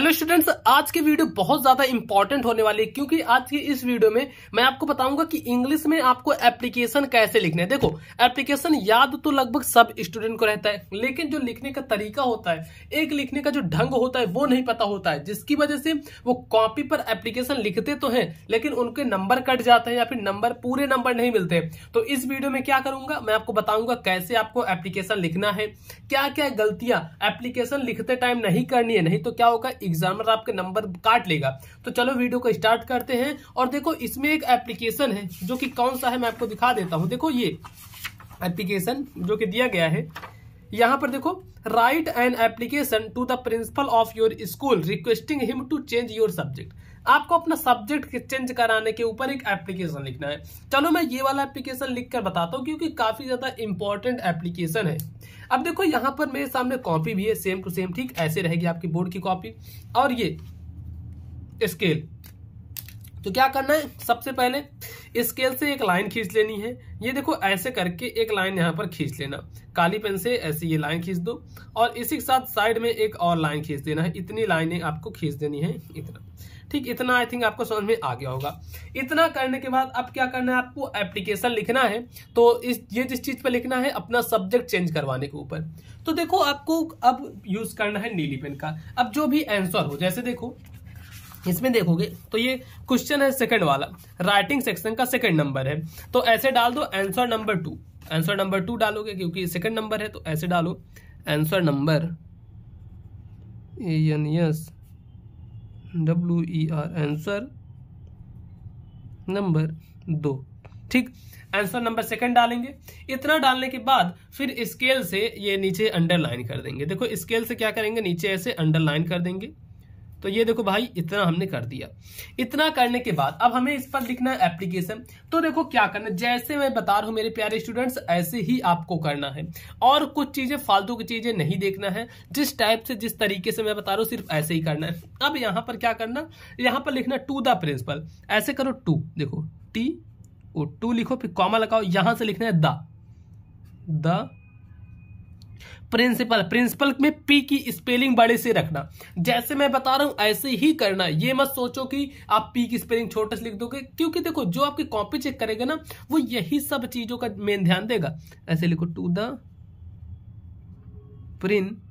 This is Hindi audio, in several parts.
हेलो स्टूडेंट्स आज की वीडियो बहुत ज्यादा इंपॉर्टेंट होने वाली है क्योंकि आज की इस वीडियो में मैं आपको बताऊंगा कि इंग्लिश में आपको एप्लीकेशन कैसे लिखने है देखो एप्लीकेशन याद तो लगभग सब स्टूडेंट को रहता है लेकिन जो लिखने का तरीका होता है एक लिखने का जो ढंग होता है वो नहीं पता होता है जिसकी वजह से वो कॉपी पर एप्लीकेशन लिखते तो है लेकिन उनके नंबर कट जाते हैं या फिर नंबर पूरे नंबर नहीं मिलते तो इस वीडियो में क्या करूंगा मैं आपको बताऊंगा कैसे आपको एप्लीकेशन लिखना है क्या क्या गलतियां एप्लीकेशन लिखते टाइम नहीं करनी है नहीं तो क्या होगा एग्जामिनर आपके नंबर काट लेगा तो चलो वीडियो को स्टार्ट करते हैं और देखो इसमें एक एप्लीकेशन है जो कि कौन सा है मैं आपको दिखा देता हूं देखो ये एप्लीकेशन जो कि दिया गया है यहां पर देखो write an application to the principal of your school requesting him to change your subject आपको अपना सब्जेक्ट चेंज कराने के ऊपर एक एप्लीकेशन लिखना है चलो मैं ये वाला एप्लीकेशन लिख कर बताता हूँ क्योंकि काफी ज्यादा इंपॉर्टेंट एप्लीकेशन है अब देखो यहाँ पर मेरे सामने कॉपी भी है सेम टू सेम ठीक ऐसे रहेगी आपकी बोर्ड की कॉपी और ये स्केल तो क्या करना है सबसे पहले स्केल से एक लाइन खींच लेनी है ये देखो ऐसे करके एक लाइन यहाँ पर खींच लेना काली पेन से ऐसे ये लाइन खींच दो और इसी के साथ साइड में एक और लाइन खींच देना है इतनी लाइनें आपको खींच देनी है इतना ठीक इतना आई थिंक आपको समझ में आ गया होगा इतना करने के बाद अब क्या करना है आपको एप्लीकेशन लिखना है तो इस ये जिस चीज़ पर लिखना है अपना सब्जेक्ट चेंज करवाने के ऊपर तो देखो आपको अब यूज़ करना है नीली पेन का अब जो भी आंसर हो जैसे देखो इसमें देखोगे तो ये क्वेश्चन है सेकंड वाला राइटिंग सेक्शन का सेकंड नंबर है तो ऐसे डाल दो answer number two answer number two डालोगे क्योंकि सेकंड नंबर है तो ऐसे डालो answer number A N S W E R answer number दो ठीक आंसर नंबर सेकंड डालेंगे इतना डालने के बाद फिर स्केल से ये नीचे अंडरलाइन कर देंगे देखो स्केल से क्या करेंगे नीचे ऐसे अंडरलाइन कर देंगे तो ये देखो भाई इतना हमने कर दिया इतना करने के बाद अब हमें इस पर लिखना है एप्लीकेशन तो देखो क्या करना जैसे मैं बता रहा हूं मेरे प्यारे स्टूडेंट्स ऐसे ही आपको करना है और कुछ चीजें फालतू की चीजें नहीं देखना है जिस टाइप से जिस तरीके से मैं बता रहा हूं सिर्फ ऐसे ही करना है अब यहां पर क्या करना यहां पर लिखना टू द प्रिंसिपल ऐसे करो टू देखो टी ओ टू लिखो फिर कॉमा लगाओ यहां से लिखना है द प्रिंसिपल प्रिंसिपल में पी की स्पेलिंग बड़े से रखना जैसे मैं बता रहा हूं ऐसे ही करना ये मत सोचो कि आप पी की स्पेलिंग छोटे से लिख दोगे क्योंकि देखो जो आपकी कॉपी चेक करेगा ना वो यही सब चीजों का मेन ध्यान देगा ऐसे लिखो to the principal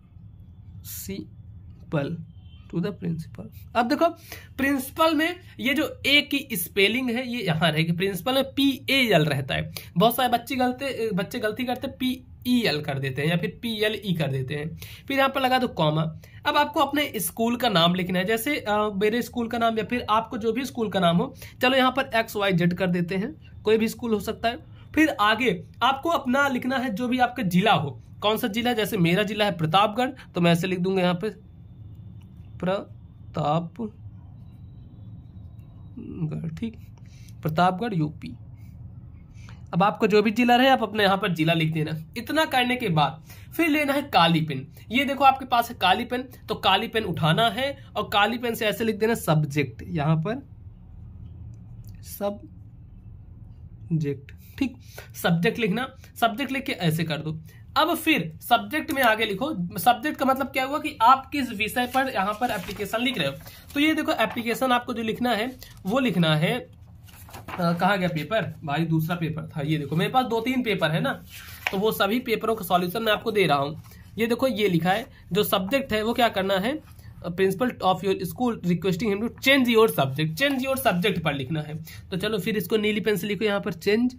to the principal अब देखो प्रिंसिपल में ये जो ए की स्पेलिंग है ये यहां रहेगी प्रिंसिपल में पी एल रहता है बहुत सारे बच्चे गलते बच्चे गलती करते पी ई एल कर देते हैं या फिर पी एल ई कर देते हैं फिर यहाँ पर लगा दो कॉमा अब आपको अपने स्कूल का नाम लिखना है जैसे आ, मेरे स्कूल का नाम या फिर आपको जो भी स्कूल का नाम हो चलो यहाँ पर एक्स वाई जेड कर देते हैं कोई भी स्कूल हो सकता है फिर आगे आपको अपना लिखना है जो भी आपका जिला हो कौन सा जिला है जैसे मेरा जिला है प्रतापगढ़ तो मैं ऐसे लिख दूंगा यहाँ पर प्रतापगढ़ ठीक प्रतापगढ़ यूपी अब आपको जो भी जिला रहे आप अपने यहाँ पर जिला लिख देना इतना करने के बाद फिर लेना है काली पेन ये देखो आपके पास है काली पेन तो काली पेन उठाना है और काली पेन से ऐसे लिख देना सब्जेक्ट यहाँ पर सब्जेक्ट ठीक सब्जेक्ट लिखना सब्जेक्ट लिख के ऐसे कर दो अब फिर सब्जेक्ट में आगे लिखो सब्जेक्ट का मतलब क्या हुआ कि आप किस विषय पर यहाँ पर एप्लीकेशन लिख रहे हो तो ये देखो एप्लीकेशन आपको जो लिखना है वो लिखना है कहा गया पेपर भाई दूसरा पेपर था ये देखो मेरे पास दो तीन पेपर है ना तो वो सभी पेपरों का सॉल्यूशन मैं आपको दे रहा हूँ ये देखो ये लिखा है जो सब्जेक्ट है वो क्या करना है principal of your school requesting him to change your subject change your subject पर लिखना है तो चलो फिर इसको नीली पेन से लिखो यहाँ पर change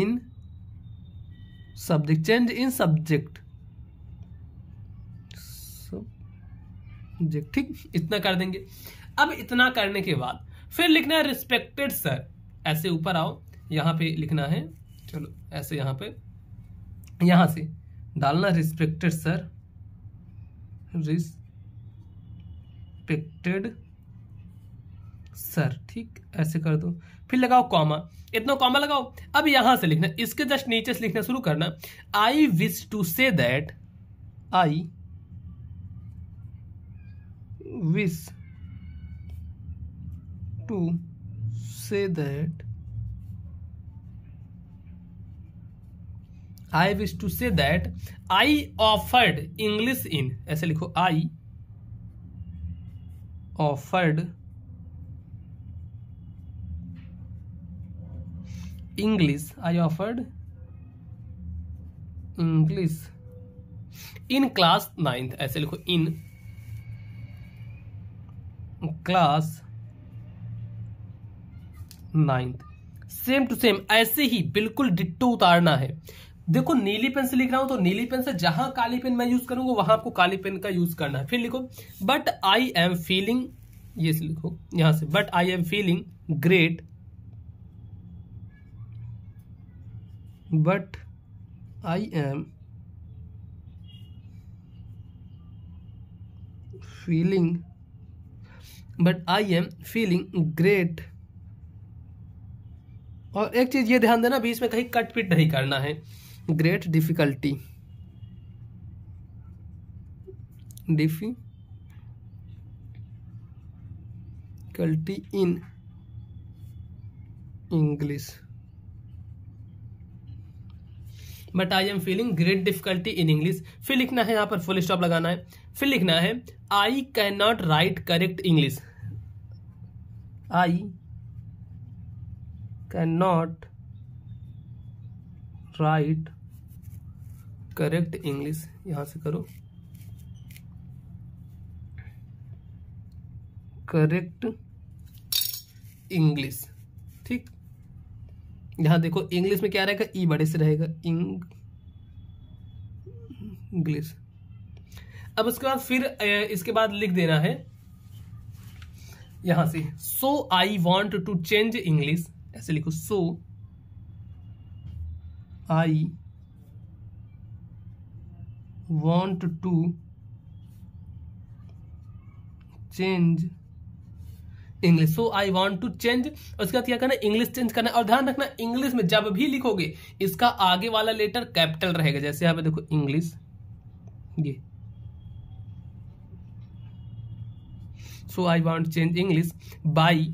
in subject change in subject जी ठीक इतना कर देंगे अब इतना करने के बाद फिर लिखना है रिस्पेक्टेड सर ऐसे ऊपर आओ यहाँ पे लिखना है चलो ऐसे यहाँ पे यहाँ से डालना रिस्पेक्टेड सर रिस्पेक्टेड सर ठीक ऐसे कर दो फिर लगाओ कॉमा इतना कॉमा लगाओ अब यहां से लिखना इसके जस्ट नीचे से लिखना शुरू करना I wish to say that I wish to say that I wish to say that I offered English in ऐसे लिखो I offered English I offered English in class ninth ऐसे लिखो in class ninth same to same ऐसे ही बिल्कुल डिट्टो उतारना है देखो नीली पेन से लिख रहा हूं तो नीली पेन से जहां काली पेन मैं यूज करूंगा वहां आपको काली पेन का यूज करना है फिर लिखो बट आई एम फीलिंग ये लिखो यहां से but I am feeling great but I am feeling but I am feeling great और एक चीज़ ये ध्यान देना भी इसमें कहीं कट पिट नहीं करना है great difficulty difficulty in English but I am feeling great difficulty in English फिर लिखना है यहां पर फुल स्टॉप लगाना है फिर लिखना है I cannot write correct English I cannot write correct English यहां से करो करेक्ट इंग्लिश ठीक यहां देखो इंग्लिश में क्या रहेगा ई e बड़े से रहेगा इंग इंग्लिश अब उसके बाद फिर इसके बाद लिख देना है यहां से so I want to change English ऐसे लिखो so I want to change English so I want to change उसके बाद क्या करना इंग्लिश चेंज करना और ध्यान रखना इंग्लिश में जब भी लिखोगे इसका आगे वाला लेटर कैपिटल रहेगा जैसे यहां पे देखो इंग्लिश ये so I want change English by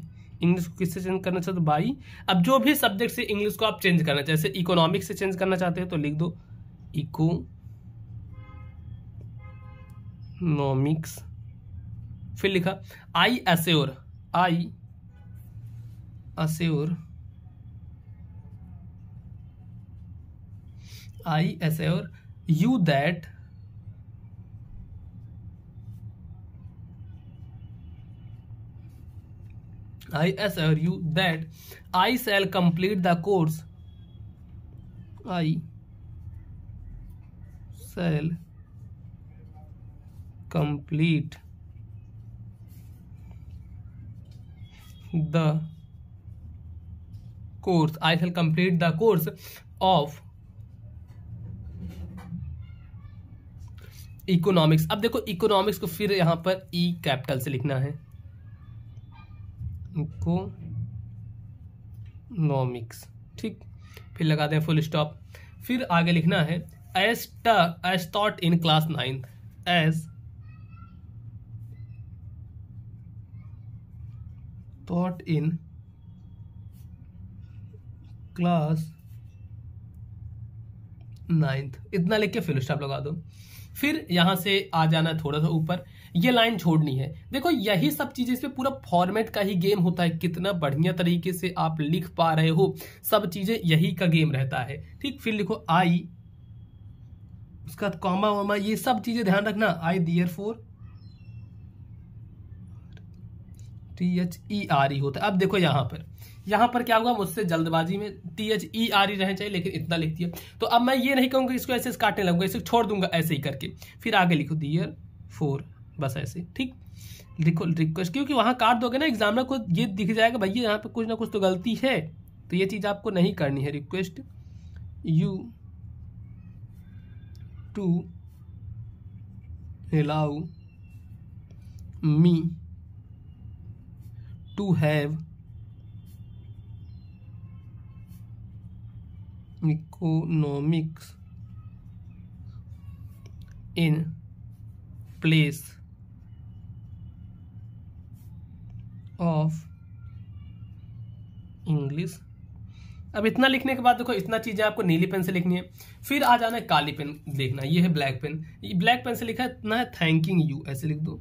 English को किससे चेंज करना चाहते हो बाई अब जो भी सब्जेक्ट से इंग्लिश को आप चेंज करना चाहते जैसे इकोनॉमिक से चेंज करना चाहते हैं तो लिख दो इकोनॉमिक्स फिर लिखा I assure I assure I assure you that I assure you that I shall complete the course. I shall complete the course. I shall complete the course of economics अब देखो इकोनॉमिक्स को फिर यहाँ पर ई e कैपिटल से लिखना है इकोनॉमिक्स ठीक फिर लगा दें फुल स्टॉप फिर आगे लिखना है एस ट as taught in class ninth as taught in class ninth इतना लिख के फिल स्टॉप लगा दो फिर यहां से आ जाना थोड़ा सा ऊपर ये लाइन छोड़नी है देखो यही सब चीजें इसमें पूरा फॉर्मेट का ही गेम होता है कितना बढ़िया तरीके से आप लिख पा रहे हो सब चीजें यही का गेम रहता है ठीक फिर लिखो आई उसका कॉमा वामा ये सब चीजें ध्यान रखना I therefore T H E R E होता है अब देखो यहां पर यहां पर क्या हुआ मुझसे जल्दबाजी में T H E R E रहना चाहिए लेकिन इतना लिख दिया तो अब मैं ये नहीं कहूंगा इसको ऐसे काटने लगूंगा इसे छोड़ दूंगा ऐसे ही करके फिर आगे लिखो दियर फोर बस ऐसे ठीक लिखो रिक्वेस्ट क्योंकि वहाँ काट दोगे ना एग्जामिनर को ये दिख जाएगा भैया यहाँ पे कुछ ना कुछ तो गलती है तो ये चीज़ आपको नहीं करनी है request you to allow me to have economics in place of English अब इतना लिखने के बाद देखो इतना चीज़ें आपको नीली पेन से लिखनी है फिर आ जाना है काली पेन देखना ये है ब्लैक पेन ये ब्लैक पेन से लिखा है इतना है थैंकिंग यू ऐसे लिख दो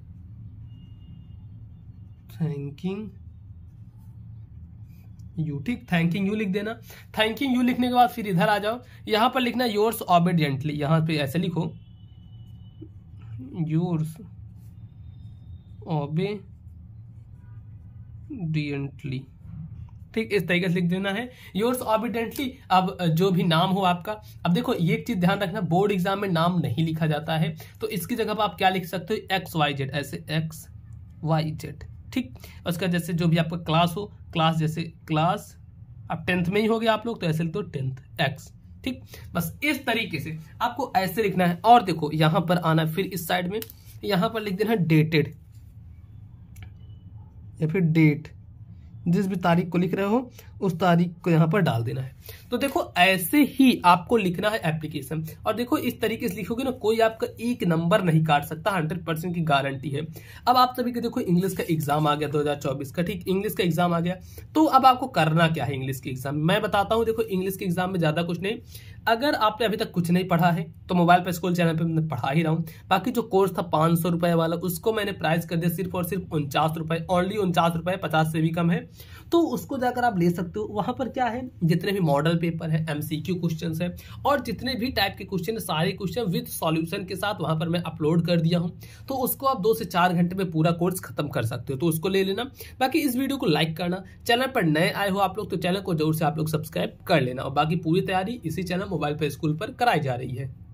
थैंकिंग यू ठीक थैंकिंग यू लिख देना थैंकिंग यू लिखने के बाद फिर इधर आ जाओ यहां पर लिखना योर्स ऑबिडियंटली यहां पे ऐसे लिखो योर्स ऑबे ऑबिडेंटली ठीक इस तरीके से लिख देना है योर्स ऑबिडेंटली अब जो भी नाम हो आपका अब देखो ये एक चीज ध्यान रखना बोर्ड एग्जाम में नाम नहीं लिखा जाता है तो इसकी जगह पर आप क्या लिख सकते हो एक्स वाई जेड ऐसे एक्स वाई जेड ठीक उसका जैसे जो भी आपका क्लास हो क्लास जैसे क्लास अब टेंथ में ही हो गया आप लोग तो ऐसे लिख दो टेंथ एक्स ठीक बस इस तरीके से आपको ऐसे लिखना है और देखो यहां पर आना फिर इस साइड में यहां पर लिख देना डेटेड या फिर डेट जिस भी तारीख को लिख रहे हो उस तारीख को यहाँ पर डाल देना है तो देखो ऐसे ही आपको लिखना है एप्लीकेशन और देखो इस तरीके से लिखोगे ना कोई आपका एक नंबर नहीं काट सकता हंड्रेड परसेंट की गारंटी है अब आप सभी के देखो इंग्लिश का एग्जाम आ गया 2024 का ठीक इंग्लिश का एग्जाम आ गया तो अब आपको करना क्या है इंग्लिश के एग्जाम मैं बताता हूँ देखो इंग्लिश के एग्जाम में ज़्यादा कुछ नहीं अगर आपने अभी तक कुछ नहीं पढ़ा है तो मोबाइल पर स्कूल चैनल पर मैं पढ़ा ही रहा हूँ बाकी जो कोर्स था पाँच सौ वाला उसको मैंने प्राइस कर दिया सिर्फ और सिर्फ उनचास रुपए ओनली उनचास रुपये पचास से भी कम है तो उसको जाकर आप ले सकते सकते हो वहाँ पर क्या है जितने भी मॉडल पेपर है एम सी क्यू क्वेश्चन है और जितने भी टाइप के क्वेश्चन सारे क्वेश्चन विथ सॉल्यूशन के साथ वहाँ पर मैं अपलोड कर दिया हूँ तो उसको आप दो से चार घंटे में पूरा कोर्स खत्म कर सकते हो तो उसको ले लेना बाकी इस वीडियो को लाइक करना चैनल पर नए आए हो आप लोग तो चैनल को जरूर से आप लोग सब्सक्राइब कर लेना और बाकी पूरी तैयारी इसी चैनल मोबाइल पर स्कूल पर कराई जा रही है